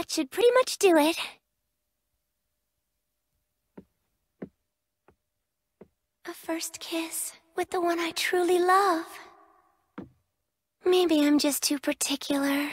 that should pretty much do it. A first kiss with the one I truly love. Maybe I'm just too particular.